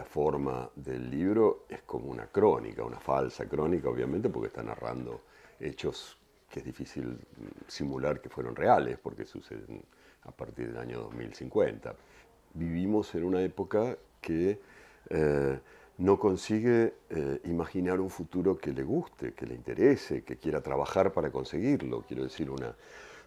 la forma del libro es como una crónica, una falsa crónica, obviamente, porque está narrando hechos que es difícil simular que fueron reales, porque suceden a partir del año 2050. Vivimos en una época que eh, no consigue eh, imaginar un futuro que le guste, que le interese, que quiera trabajar para conseguirlo. Quiero decir, una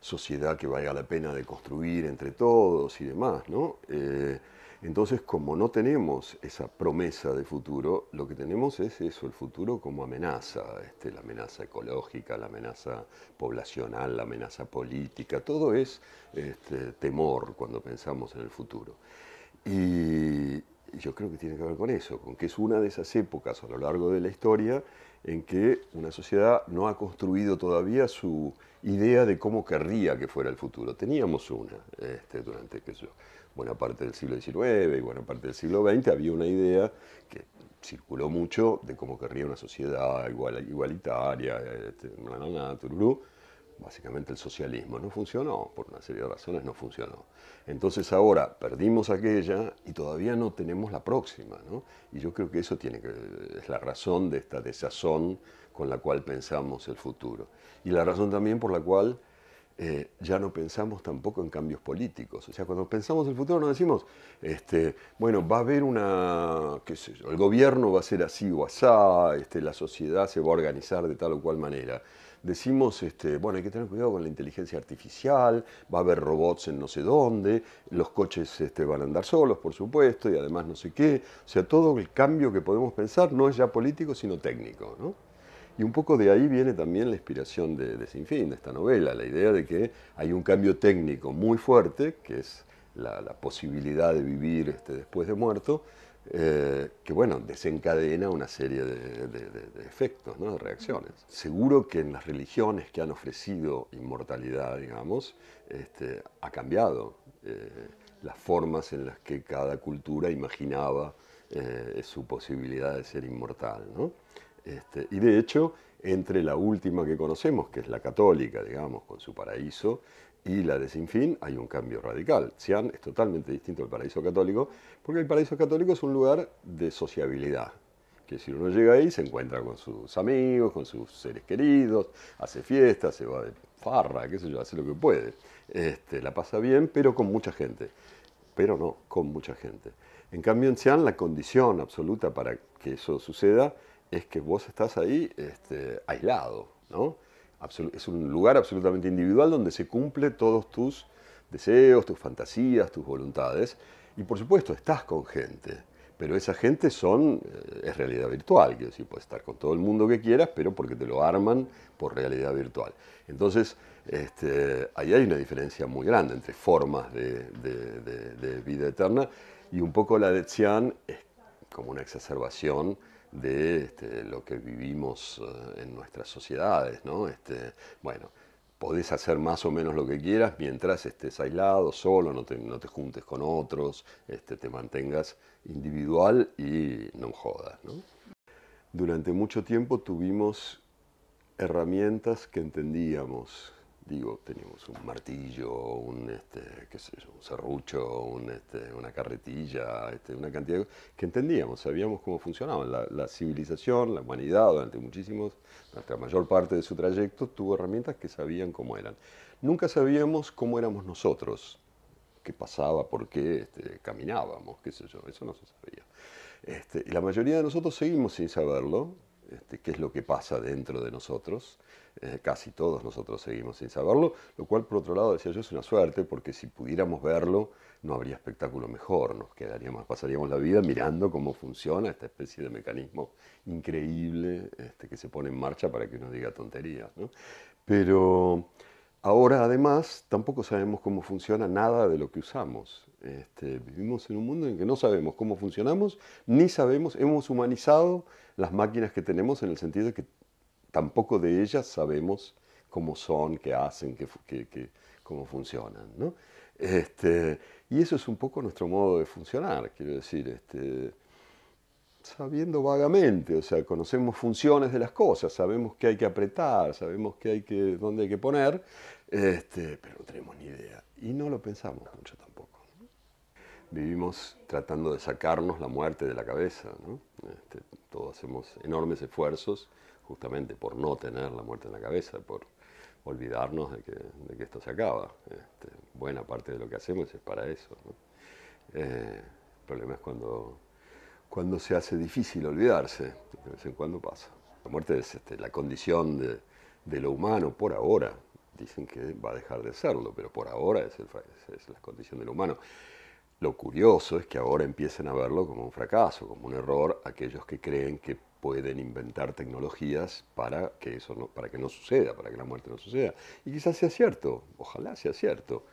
sociedad que valga la pena de construir entre todos y demás, ¿no? Eh, entonces, como no tenemos esa promesa de futuro, lo que tenemos es eso, el futuro como amenaza, este, la amenaza ecológica, la amenaza poblacional, la amenaza política, todo es este, temor cuando pensamos en el futuro yo creo que tiene que ver con eso, con que es una de esas épocas a lo largo de la historia en que una sociedad no ha construido todavía su idea de cómo querría que fuera el futuro. Teníamos una este, durante que buena parte del siglo XIX y buena parte del siglo XX, había una idea que circuló mucho de cómo querría una sociedad igual, igualitaria, este, na, básicamente el socialismo. No funcionó, por una serie de razones no funcionó. Entonces ahora perdimos aquella y todavía no tenemos la próxima, Y yo creo que eso tiene que, es la razón de esta desazón con la cual pensamos el futuro. Y la razón también por la cual eh, ya no pensamos tampoco en cambios políticos. O sea, cuando pensamos el futuro no decimos, este, bueno, va a haber una, qué sé el gobierno va a ser así o asá, este, la sociedad se va a organizar de tal o cual manera decimos, este, bueno, hay que tener cuidado con la inteligencia artificial, va a haber robots en no sé dónde, los coches este, van a andar solos, por supuesto, y además no sé qué. O sea, todo el cambio que podemos pensar no es ya político, sino técnico. Y un poco de ahí viene también la inspiración de, de Sinfín, de esta novela, la idea de que hay un cambio técnico muy fuerte, que es la, posibilidad de vivir este, después de muerto, eh, que bueno, desencadena una serie de, efectos, de reacciones. Seguro que en las religiones que han ofrecido inmortalidad, digamos, este, ha cambiado eh, las formas en las que cada cultura imaginaba eh, su posibilidad de ser inmortal. Este, y de hecho, entre la última que conocemos, que es la católica, digamos, con su paraíso, y la de Sinfín, hay un cambio radical. Xi'an es totalmente distinto al paraíso católico, porque el paraíso católico es un lugar de sociabilidad. Que si uno llega ahí, se encuentra con sus amigos, con sus seres queridos, hace fiestas, se va de farra, qué sé yo, hace lo que puede. Este, la pasa bien, pero con mucha gente. Pero no, con mucha gente. En cambio, en Xi'an, la condición absoluta para que eso suceda es que vos estás ahí este, aislado, ¿no? es un lugar absolutamente individual donde se cumplen todos tus deseos, tus fantasías, tus voluntades. Y por supuesto, estás con gente, pero esa gente son, eh, es realidad virtual, quiero decir, puedes estar con todo el mundo que quieras, pero porque te lo arman por realidad virtual. Entonces, este, ahí hay una diferencia muy grande entre formas de, vida eterna y un poco la de Xian es como una exacerbación de este, lo que vivimos eh, en nuestras sociedades, ¿no? Este, bueno, podés hacer más o menos lo que quieras mientras estés aislado, solo, no te, juntes con otros, este, te mantengas individual y no jodas, Durante mucho tiempo tuvimos herramientas que entendíamos digo, teníamos un martillo, un, este, qué sé yo, un serrucho, este, una carretilla, este, una cantidad de cosas que entendíamos, sabíamos cómo funcionaba. La, la, civilización, la humanidad, durante muchísimos, nuestra mayor parte de su trayecto, tuvo herramientas que sabían cómo eran. Nunca sabíamos cómo éramos nosotros, qué pasaba, por qué caminábamos, qué sé yo, eso no se sabía. y la mayoría de nosotros seguimos sin saberlo, este, qué es lo que pasa dentro de nosotros. Eh, casi todos nosotros seguimos sin saberlo, lo cual por otro lado decía yo es una suerte porque si pudiéramos verlo no habría espectáculo mejor, nos quedaríamos, pasaríamos la vida mirando cómo funciona esta especie de mecanismo increíble este, que se pone en marcha para que uno diga tonterías. ¿no? Pero Ahora, además, tampoco sabemos cómo funciona nada de lo que usamos. Este, vivimos en un mundo en que no sabemos cómo funcionamos, ni sabemos, hemos humanizado las máquinas que tenemos en el sentido de que tampoco de ellas sabemos cómo son, qué hacen, qué, cómo funcionan. Este, y eso es un poco nuestro modo de funcionar, quiero decir. Este, sabiendo vagamente, o sea, conocemos funciones de las cosas, sabemos que hay que apretar, sabemos que hay que, dónde hay que poner, este, pero no tenemos ni idea. Y no lo pensamos mucho tampoco. Vivimos tratando de sacarnos la muerte de la cabeza, ¿no? Este, todos hacemos enormes esfuerzos justamente por no tener la muerte en la cabeza, por olvidarnos de que, esto se acaba. Este, buena parte de lo que hacemos es para eso. Eh, el problema es cuando cuando se hace difícil olvidarse, de vez en cuando pasa. La muerte es este, la condición de, lo humano por ahora. Dicen que va a dejar de serlo, pero por ahora es, la condición de lo humano. Lo curioso es que ahora empiezan a verlo como un fracaso, como un error, aquellos que creen que pueden inventar tecnologías para que eso no, para que no suceda, para que la muerte no suceda. Y quizás sea cierto, ojalá sea cierto.